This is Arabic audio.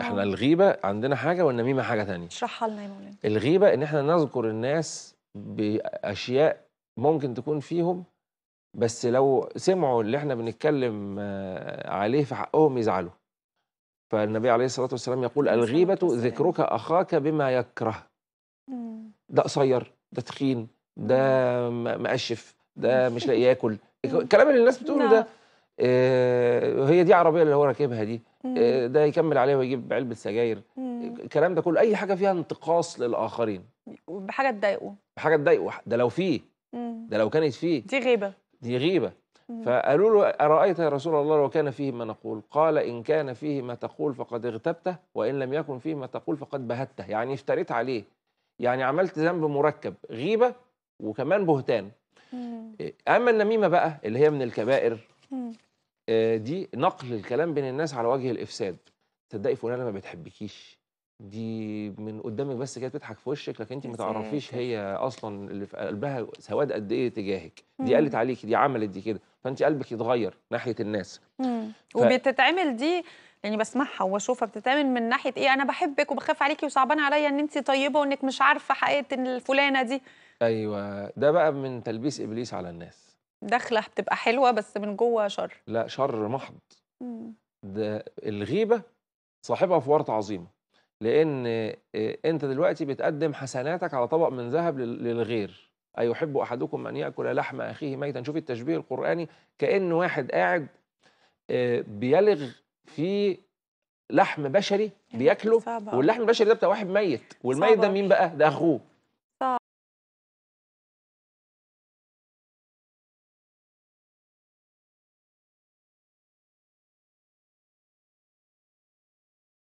احنا اه. الغيبه عندنا حاجه والنميمه حاجه ثانيه اشرحها لنا يا مولانا الغيبه ان احنا نذكر الناس باشياء ممكن تكون فيهم بس لو سمعوا اللي احنا بنتكلم آه، عليه في حقهم يزعلوا فالنبي عليه الصلاه والسلام يقول الغيبه ذكرك اخاك بما يكره ده قصير ده تخين ده مقشف ده مش لاقي ياكل الكلام اللي الناس بتقوله ده آه، هي دي عربيه اللي هو راكبها دي آه، ده يكمل عليها ويجيب علبه سجاير الكلام ده كله اي حاجه فيها انتقاص للاخرين بحاجه تضايقه بحاجه تضايقه ده لو فيه ده لو كانت فيه دي غيبه دي غيبه فقالوا له أرأيت يا رسول الله لو كان فيه ما نقول قال إن كان فيه ما تقول فقد اغتبته وإن لم يكن فيه ما تقول فقد بهته يعني افتريت عليه يعني عملت ذنب مركب غيبة وكمان بهتان أما النميمة بقى اللي هي من الكبائر آه، دي نقل الكلام بين الناس على وجه الافساد تصدقي فلانه ما بتحبكيش دي من قدامك بس كده بتضحك في وشك لكن انت ما تعرفيش هي اصلا اللي في قلبها سواد قد ايه تجاهك دي قالت عليكي دي عملت دي كده فانت قلبك يتغير ناحيه الناس ف... وبتتعمل دي يعني بسمعها واشوفها بتتعمل من ناحيه ايه انا بحبك وبخاف عليكي وصعبان عليا ان انت طيبه وانك مش عارفه حقيقه الفلانه دي ايوه ده بقى من تلبيس ابليس على الناس داخله بتبقى حلوه بس من جوه شر لا شر محض ده الغيبه صاحبها ورطه عظيمه لان آه، انت دلوقتي بتقدم حسناتك على طبق من ذهب للغير ايحب احدكم ان ياكل لحم اخيه ميتا شوف التشبيه القراني كان واحد قاعد آه، بيلغ في لحم بشري بياكله واللحم البشري ده بتاع واحد ميت والميت ده مين بقى ده اخوه